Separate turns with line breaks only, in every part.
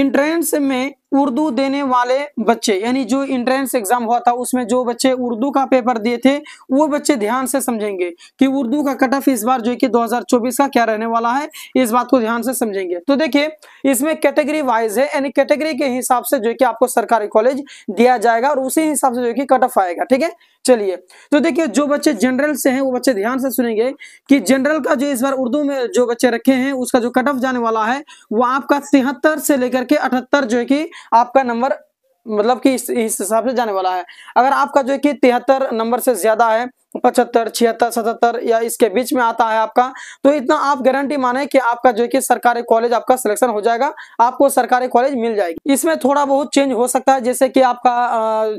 entrance में उर्दू देने वाले बच्चे यानी जो इंट्रेंस एग्जाम हुआ था उसमें जो बच्चे उर्दू का पेपर दिए थे वो बच्चे ध्यान से समझेंगे कि उर्दू का कट ऑफ इस बार जो कि 2024 का क्या रहने वाला है इस बात को ध्यान से समझेंगे तो देखिए इसमें कैटेगरी वाइज है यानी कैटेगरी के हिसाब से जो कि आपको सरकारी कॉलेज दिया जाएगा और उसी हिसाब से जो कि कट ऑफ आएगा ठीक है चलिए तो देखिए जो बच्चे जनरल से हैं वो बच्चे ध्यान से सुनेंगे कि जनरल का जो इस बार उर्दू में जो बच्चे रखे हैं उसका जो कट ऑफ जाने वाला है वो आपका तिहत्तर से लेकर के अठहत्तर जो है कि आपका नंबर मतलब कि इस इस हिसाब से जाने वाला है अगर आपका जो है कि तिहत्तर नंबर से ज्यादा है पचहत्तर छिहत्तर सतहत्तर या इसके बीच में आता है आपका तो इतना आप गारंटी माने कि आपका जो है कि सरकारी कॉलेज आपका सिलेक्शन हो जाएगा आपको सरकारी कॉलेज मिल जाएगी इसमें थोड़ा बहुत चेंज हो सकता है जैसे कि आपका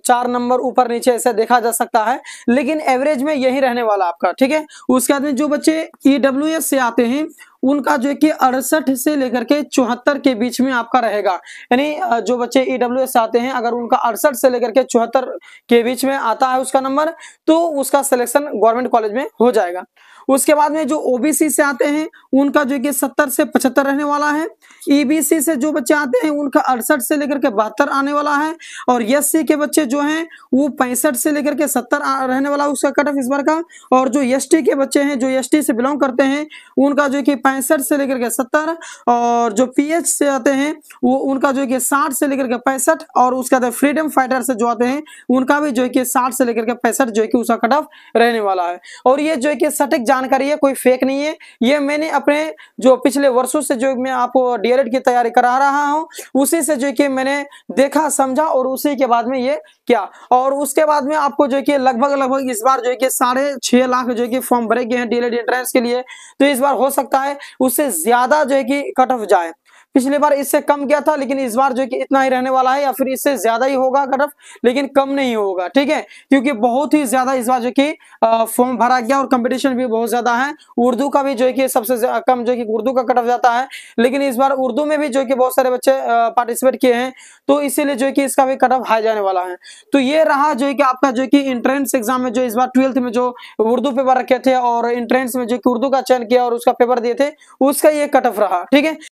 चार नंबर ऊपर नीचे ऐसे देखा जा सकता है लेकिन एवरेज में यही रहने वाला आपका ठीक है उसके बाद में जो बच्चे ई e से आते हैं उनका जो कि अड़सठ से लेकर के चौहत्तर के बीच में आपका रहेगा यानी जो बच्चे ईडब्ल्यू आते हैं अगर उनका अड़सठ से लेकर के चौहत्तर के बीच में आता है उसका नंबर तो उसका सिलेक्शन गवर्नमेंट कॉलेज में हो जाएगा उसके बाद में जो ओबीसी से आते हैं उनका जो कि सत्तर से पचहत्तर रहने वाला है ईबीसी e से जो बच्चे आते हैं उनका अड़सठ से लेकर के बहत्तर आने वाला है और एस के बच्चे जो हैं वो पैंसठ से लेकर के सत्तर रहने वाला है उसका कट ऑफ इस बार का और जो एस के बच्चे हैं जो एस से बिलोंग करते हैं उनका जो कि पैंसठ से लेकर के सत्तर और जो पी से आते हैं वो उनका जो कि साठ से लेकर के पैंसठ और उसके बाद फ्रीडम फाइटर से जो आते हैं उनका भी जो है कि साठ से लेकर के पैंसठ जो है कि उसका कट ऑफ रहने वाला है और ये जो है कि सटेक जानकारी है कोई फेक नहीं है ये मैंने अपने जो पिछले वर्षों से जो मैं आपको डीएलएड की तैयारी करा रहा हूँ उसी से जो कि मैंने देखा समझा और उसी के बाद में ये किया और उसके बाद में आपको जो कि लगभग लगभग इस बार जो कि साढ़े छह लाख जो कि फॉर्म भरे गए हैं डीएलएड एंट्रेंस के लिए तो इस बार हो सकता है उससे ज्यादा जो है कि कट ऑफ जाए पिछले बार इससे कम किया था लेकिन इस बार जो कि इतना ही रहने वाला है या फिर इससे ज्यादा ही होगा कट ऑफ लेकिन कम नहीं होगा ठीक है क्योंकि बहुत ही ज्यादा इस बार जो कि फॉर्म भरा गया और कंपटीशन भी बहुत ज्यादा है उर्दू का भी जो कि सबसे कम जो कि उर्दू का कटअप जाता है लेकिन इस बार उर्दू में भी जो कि बहुत सारे बच्चे पार्टिसिपेट किए हैं तो इसीलिए जो कि इसका भी कटअप हाई जाने वाला है तो ये रहा जो कि आपका जो कि इंट्रेंस एग्जाम में जो इस बार ट्वेल्थ में जो उर्दू पेपर रखे थे और इंट्रेंस में जो कि उर्दू का चयन किया और उसका पेपर दिए थे उसका ये कटअप रहा ठीक है